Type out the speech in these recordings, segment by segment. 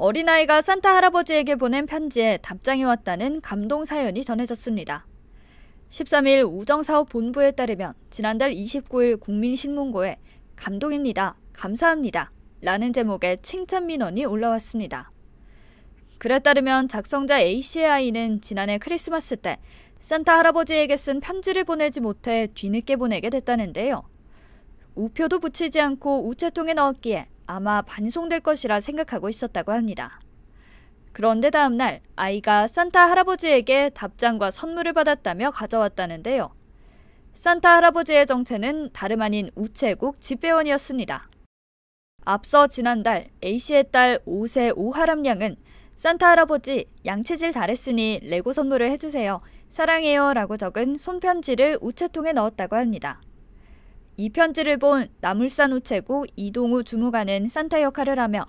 어린아이가 산타 할아버지에게 보낸 편지에 답장이 왔다는 감동 사연이 전해졌습니다. 13일 우정사업본부에 따르면 지난달 29일 국민신문고에 감동입니다. 감사합니다. 라는 제목의 칭찬 민원이 올라왔습니다. 그에 따르면 작성자 A씨의 아이는 지난해 크리스마스 때 산타 할아버지에게 쓴 편지를 보내지 못해 뒤늦게 보내게 됐다는데요. 우표도 붙이지 않고 우체통에 넣었기에 아마 반송될 것이라 생각하고 있었다고 합니다. 그런데 다음 날 아이가 산타 할아버지에게 답장과 선물을 받았다며 가져왔다는데요. 산타 할아버지의 정체는 다름 아닌 우체국 집배원이었습니다. 앞서 지난달 A씨의 딸 5세 오하람 양은 산타 할아버지 양치질 잘했으니 레고 선물을 해주세요. 사랑해요 라고 적은 손편지를 우체통에 넣었다고 합니다. 이 편지를 본 나물산 우체국 이동우 주무관은 산타 역할을 하며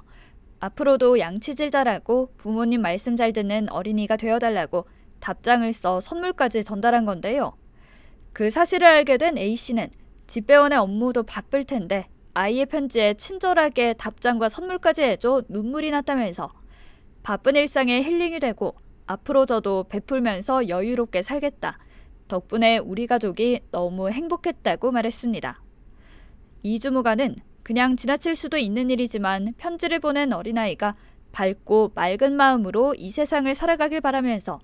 앞으로도 양치질잘하고 부모님 말씀 잘 듣는 어린이가 되어달라고 답장을 써 선물까지 전달한 건데요. 그 사실을 알게 된 A씨는 집배원의 업무도 바쁠 텐데 아이의 편지에 친절하게 답장과 선물까지 해줘 눈물이 났다면서 바쁜 일상에 힐링이 되고 앞으로 저도 베풀면서 여유롭게 살겠다. 덕분에 우리 가족이 너무 행복했다고 말했습니다. 이 주무관은 그냥 지나칠 수도 있는 일이지만 편지를 보낸 어린아이가 밝고 맑은 마음으로 이 세상을 살아가길 바라면서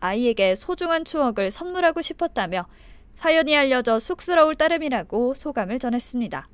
아이에게 소중한 추억을 선물하고 싶었다며 사연이 알려져 쑥스러울 따름이라고 소감을 전했습니다.